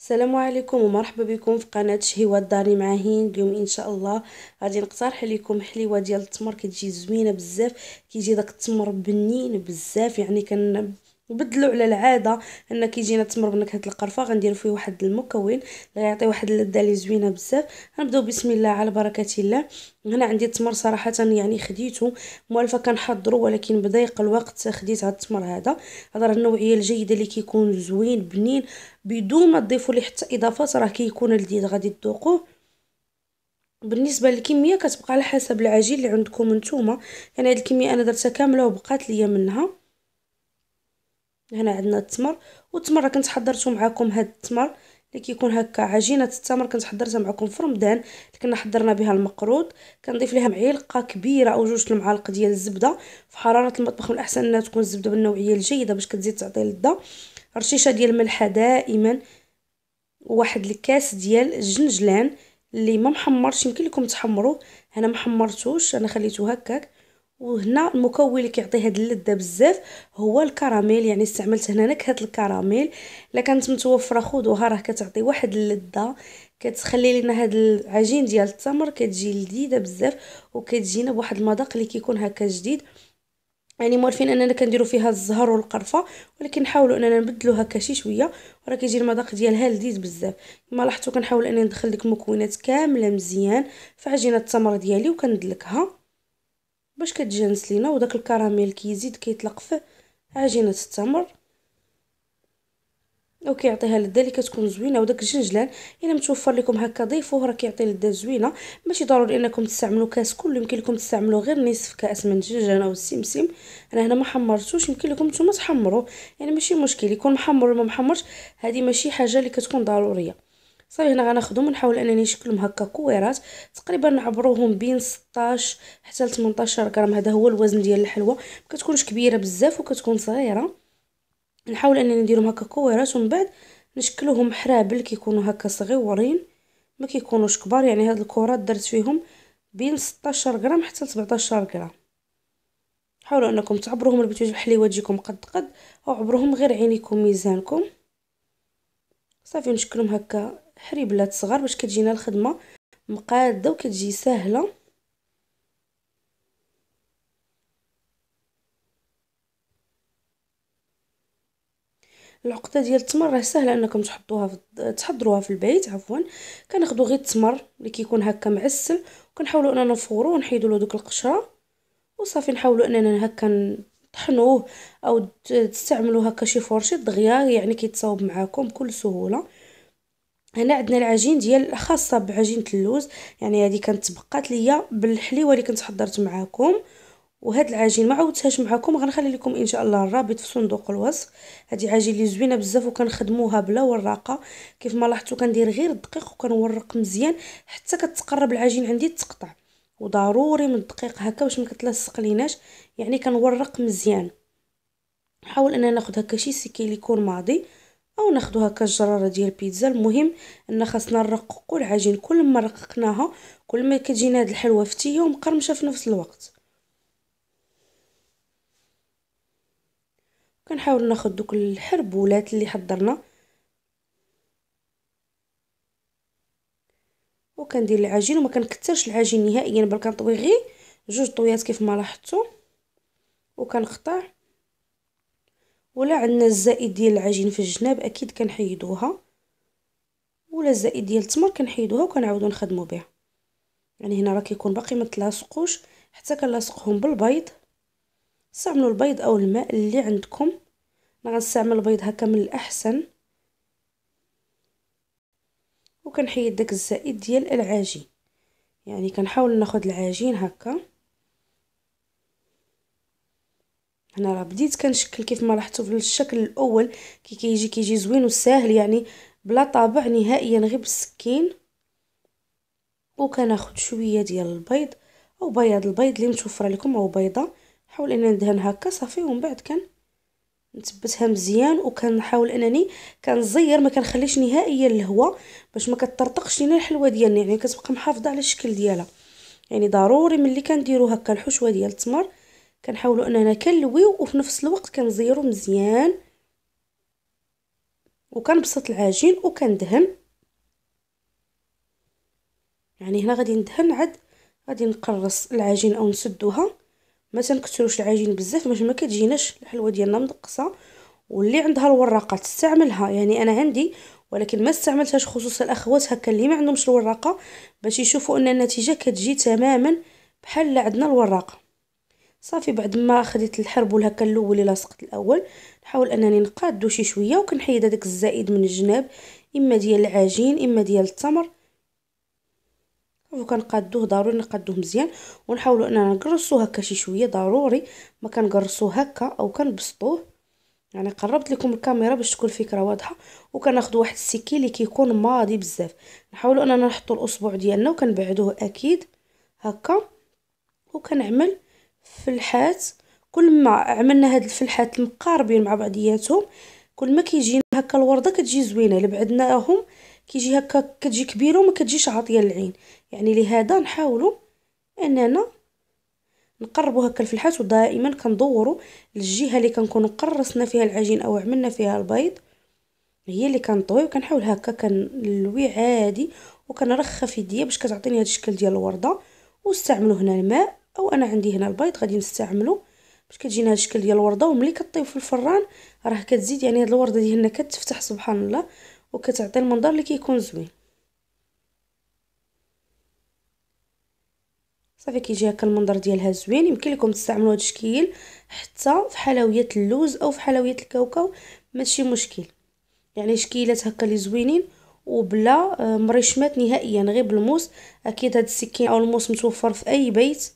السلام عليكم ومرحبا بكم في قناه شهيوات داري معاهين اليوم ان شاء الله غادي نقترح لكم حليوه ديال التمر كتجي زوينه بزاف كيجي داك التمر بنين بزاف يعني كن وبدلوا على العاده ان كيجينا التمر بنكهه القرفه غنديروا فيه واحد المكون اللي يعطي واحد اللذه اللي زوينه بزاف غنبداو بسم الله على بركه الله هنا عندي التمر صراحه يعني خديته موالفه كنحضرو ولكن بدا الوقت خديت هذا التمر هذا راه النوعيه الجيده اللي كيكون زوين بنين بدون ما تضيفوا ليه حتى اضافات راه كيكون لذيذ غادي تذوقوه بالنسبه للكميه كتبقى على حسب العجين اللي عندكم نتوما يعني هاد الكميه انا درتها كامله وبقات ليا منها هنا عندنا التمر والتمر كنت حضرته معكم هاد التمر اللي كيكون هكا عجينه التمر كنت حضرتها معكم في رمضان اللي كنا حضرنا بها المقروض كنضيف لها معلقه كبيره او جوج المعالق ديال الزبده في حراره المطبخ من الاحسن انها تكون الزبده بالنوعيه الجيده باش كتزيد تعطي لذه رشيشه ديال الملحه دائما واحد الكاس ديال الجنجلان اللي ما محمرش يمكن لكم تحمروه انا ما حمرتوش انا خليته هكاك وهنا المكون اللي كيعطي هاد اللذه بزاف هو الكراميل يعني استعملت هنا نكهه الكراميل الا كانت متوفره خذوها راه كتعطي واحد اللذه كتخلي لنا هاد العجين ديال التمر كتجي لذيذه بزاف وكتجينا بواحد المذاق اللي كيكون هكا جديد يعني موالفين اننا كنديروا فيها الزهر والقرفه ولكن نحاولوا اننا نبدلو هكا شي شويه وراه كيجي المذاق ديالها لذيذ بزاف كما لاحظتوا كنحاول انني ندخل ديك المكونات كامله مزيان في عجينه التمر ديالي وكندلكها باش كتجانس لينا وداك الكراميل كيزيد كيطلق في عجينه التمر وكيعطيها لذه اللي كتكون زوينه وداك الجنجلان الا متوفر لكم هكا ضيفوه راه كيعطي لذه زوينه ماشي ضروري انكم تستعملوا كاس كله يمكن لكم تستعملوا غير نصف كاس من الجنجلان او السمسم انا هنا ما حمرتوش يمكن لكم نتوما تحمروه يعني ماشي مشكل يكون محمر ولا ما محمرش هذه ماشي حاجه اللي كتكون ضروريه صافي هنا غناخذهم ونحاول انني نشكلهم هكا كويرات تقريبا نعبروهم بين 16 حتى 18 غرام هذا هو الوزن ديال الحلوه ما كتكونش كبيره بزاف وكتكون صغيره نحاول انني نديرهم هكا كويرات ومن بعد نشكلهم حرابل كيكونوا هكا صغيورين ما كيكونوش كبار يعني هاد الكرات درت فيهم بين 16 غرام حتى 17 غرام حاولوا انكم تعبروهم البيتوج الحليوه تجيكم قد قد او عبروهم غير عينيكم ميزانكم صافي نشكلهم هكا حريبلات صغار باش كتجينا الخدمه مقاده وكتجي سهله العقده ديال التمر راه سهله انكم تحطوها في تحضروها في البيت عفوا كناخذوا غير التمر اللي كيكون هكا معسل وكنحاولوا اننا نفوروه ونحيدوا له دوك القشره وصافي نحاولوا اننا هكا نطحنوه او تستعملوا هكا شي فرشه دغيا يعني كيتصاوب معاكم بكل سهوله هنا عندنا العجين ديال خاصه بعجينه اللوز يعني هذه كانت تبقات ليا بالحليوه اللي كنت حضرت معاكم وهاد العجين ما عاودتهاش معكم غنخلي لكم ان شاء الله الرابط في صندوق الوصف هذه عجين اللي زوينه بزاف وكنخدموها بلا وراقه كيف ما لاحظتوا كندير غير الدقيق وكنورق مزيان حتى كتقرب العجين عندي تقطع وضروري من الدقيق هكا باش ما كتلصق ليناش يعني كنورق مزيان نحاول ان ناخذ هكا شي سكين اللي يكون ماضي او ناخدوها كجراره ديال البيتزا المهم ان خاصنا نرققوا العجين كل ما رققناها كل ما كتجينا هاد الحلوه فتيه ومقرمشه في نفس الوقت كنحاول ناخد دوك الحربولات اللي حضرنا وكندير العجين وما كنكثرش العجين نهائيا بل كنطوي غير جوج طويات كيف ما لاحظتوا وكنقطع ولا عندنا الزائد ديال العجين في الجناب اكيد كنحيدوها ولا الزائد ديال التمر كنحيدوها وكنعاودو نخدمو بها يعني هنا راه كيكون باقي ما تلاصقوش حتى كنلاصقهم بالبيض استعملوا البيض او الماء اللي عندكم انا غنستعمل البيض هكا من الاحسن وكنحيد داك الزائد ديال العجين يعني كنحاول ناخذ العجين هكا هنا راه بديت كنشكل كيف ما لاحظتوا في الشكل الاول كي كيجي كيجي زوين وساهل يعني بلا طابع نهائيا غير بالسكين وكناخد شويه ديال البيض او بياض البيض اللي متوفر لكم او بيضه نحاول انني ندهن هكا صافي ومن بعد كن نثبتها مزيان وكنحاول انني كنزير ما كنخليش نهائيا الهواء باش ما كتطرطقش لينا الحلوه ديالنا يعني كتبقى محافظه على الشكل ديالها يعني ضروري ملي كنديرو هكا الحشوه ديال التمر كنحاولوا اننا كنلويو وفي نفس الوقت كنزيرو مزيان وكنبسط العجين وكندهن يعني هنا غادي ندهن عاد غادي نقرص العجين او نسدوها ما تنكثروش العجين بزاف باش ما كتجيناش الحلوه ديالنا مدقصه واللي عندها الوراقه تستعملها يعني انا عندي ولكن ما استعملتهاش خصوصا الاخوات هكا اللي ما عندهمش الوراقه باش يشوفوا ان النتيجه كتجي تماما بحال عندنا الوراقه صافي بعد ما خديت الحرب ولا هكا الاول اللي لاصقت الاول نحاول انني نقادو شي شويه وكنحيد هذاك الزائد من الجناب اما ديال العجين اما ديال التمر شوفوا كنقادوه ضروري نقادوه مزيان ونحاولوا اننا نقرصوه هكا شي شويه ضروري ما كنقرصوه هكا او كنبسطوه يعني قربت لكم الكاميرا باش تكون الفكره واضحه وكناخذ واحد السكي اللي كيكون ماضي بزاف نحاولوا اننا نحطوا الاصبع ديالنا وكنبعدوه اكيد هكا وكنعمل فلحات كل ما عملنا هاد الفلحات مقاربين مع بعضياتهم كل ما كيجينا هكا الورده كتجي زوينه الا بعدناهم كيجي هكا كتجي كبيره وما كتجيش عاطيه للعين يعني لهذا نحاولوا اننا نقربوا هكا الفلحات ودائما كندوروا الجهه اللي كنكونوا قرصنا فيها العجين او عملنا فيها البيض هي اللي كنطوي وكنحاول هكا كنلوي عادي وكنرخف يديا باش كتعطيني هذا الشكل ديال الورده واستعملوا هنا الماء او انا عندي هنا البيض غادي نستعمله باش كتجينا هذا الشكل ديال الورده وملي كطيب في الفران راه كتزيد يعني هاد الورده ديالنا كتفتح سبحان الله وكتعطي المنظر اللي كيكون زوين صافي كيجي هكا المنظر ديالها زوين يمكن لكم تستعملوا هذا الشكل حتى في حلويات اللوز او في حلويات الكاوكاو ماشي مشكل يعني شكيلات هكا اللي زوينين وبلا آه، مريشمات نهائيا غير بالموس اكيد هاد السكين او الموس متوفر في اي بيت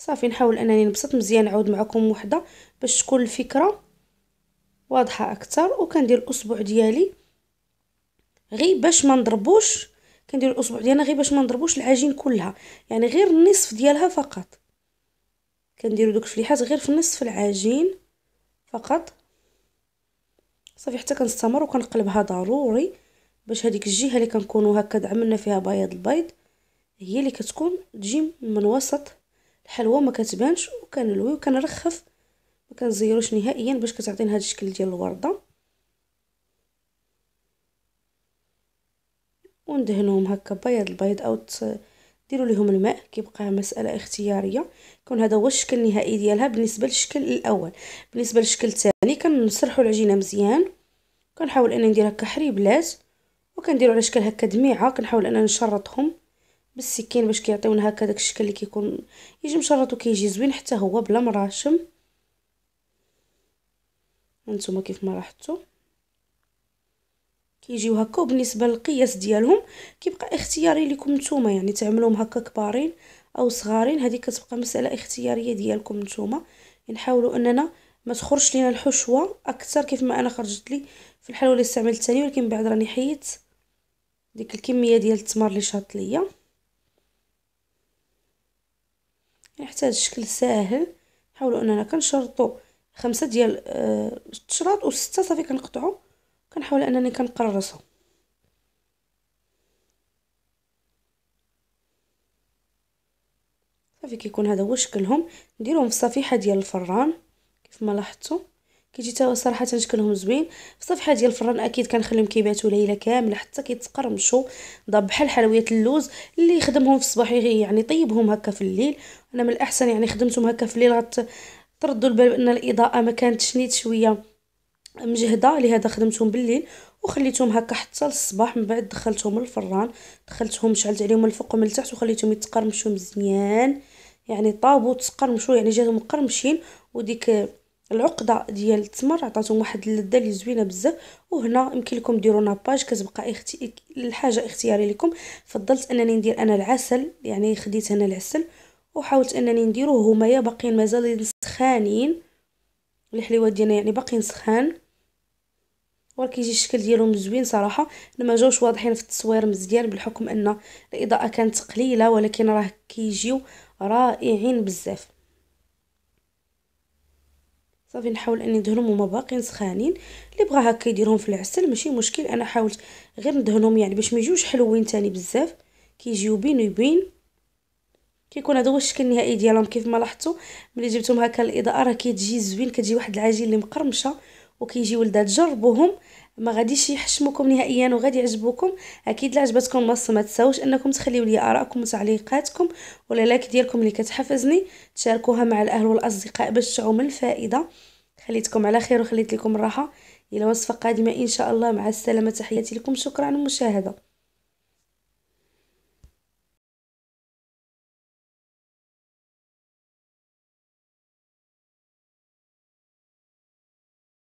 صافي نحاول انني نبسط مزيان نعاود معكم وحده باش تكون الفكره واضحه اكثر وكندير الاصبع ديالي غير باش ما نضربوش كندير الاصبع ديالنا غير باش ما نضربوش العجين كلها يعني غير النصف ديالها فقط كنديروا دوك الفليحات غير في نصف العجين فقط صافي حتى كنستمر وكنقلبها ضروري باش هذيك الجهه اللي كنكونوا هكا دعمنا فيها بياض البيض هي اللي كتكون تجي من وسط حلوه ما كتبانش وكنلوي وكنرخف ما كنزيروش نهائيا باش كتعطينا هذا الشكل ديال الورده وندهنهم هكا بياض البيض او ديروا ليهم الماء كيبقى مساله اختياريه كون هذا هو الشكل النهائي ديالها بالنسبه للشكل الاول بالنسبه للشكل الثاني كنسرحوا العجينه مزيان كنحاول انني ندير هكا حريبلات وكنديروا على شكل هكا دميعه كنحاول انني نشرطهم بالسكين باش كيعطيونا هكا داك الشكل اللي كيكون يجي مشرط وكيجي زوين حتى هو بلا مراشم هانتوما كيف ما لاحظتوا كيجيو هكا وبالنسبه للقياس ديالهم كيبقى اختياري لكم نتوما يعني تعملوهم هكا كبارين او صغارين هذه كتبقى مساله اختياريه ديالكم نتوما نحاولوا اننا ما تخرجش لينا الحشوه اكثر كيف ما انا خرجت لي في الحلوه اللي استعملت ثاني ولكن بعد راني حيت ديك الكميه ديال التمر اللي شاط ليا حتى هذا الشكل ساهل حاولوا اننا كنشرطوا خمسه ديال آه، التشراط وسته صافي كنقطعوا كنحاول انني كنقرصهم صافي كيكون هذا هو شكلهم نديرهم في الصفيحه ديال الفران كيف ما لاحظتوا كيجي تا صراحه شكلهم زوين في الصفحه ديال الفران اكيد كنخليهم كيباتوا ليله كامله حتى كيتقرمشوا ضاب بحال حلويات اللوز اللي يخدمهم في الصباح يعني طيبهم هكا في الليل انا من الاحسن يعني خدمتهم هكا في الليل غتردوا البال بان الاضاءه ما كانتش نيت شويه مجهده لهذا خدمتهم بالليل وخليتهم هكا حتى الصباح من بعد دخلتهم الفران دخلتهم شعلت عليهم من الفوق ومن التحت وخليتهم يتقرمشوا مزيان يعني طابو تقرمشوا يعني جاتهم مقرمشين وديك العقده ديال التمر عطاتهم واحد اللذه اللي زوينه بزاف وهنا يمكن لكم ديروا ناباج كتبقى اختي الحاجه اختياري لكم فضلت انني ندير انا العسل يعني خديت هنا العسل وحاولت انني نديروه يا باقيين مازال سخانين الحليوات ديالنا يعني باقيين سخان وكيجي الشكل ديالهم زوين صراحه ما جاوش واضحين في التصوير مزيان بالحكم ان الاضاءه كانت قليله ولكن راه كيجيو رائعين بزاف صافي نحاول اني ندهنهم هما باقين سخانين اللي بغا هكا يديرهم في العسل ماشي مشكل انا حاولت غير ندهنهم يعني باش ما يجيوش حلوين تاني بزاف كيجيو بين وبين كيكون هذا هو الشكل النهائي ديالهم كيف ما لاحظتوا ملي جبتهم هكا الاضاءه راه كتجي زوين كتجي واحد العجين اللي مقرمشه وكيجيو ولدات جربوهم ما غاديش يحشمكم نهائيا وغادي يعجبوكم اكيد لعجبتكم عجبتكم الوصفه ما تساوش انكم تخليو لي ارائكم وتعليقاتكم ولا لايك ديالكم اللي كتحفزني تشاركوها مع الاهل والاصدقاء باش تشعوا من الفائده خليتكم على خير وخليت لكم الراحه الى وصفه قادمه ان شاء الله مع السلامه تحياتي لكم شكرا على المشاهده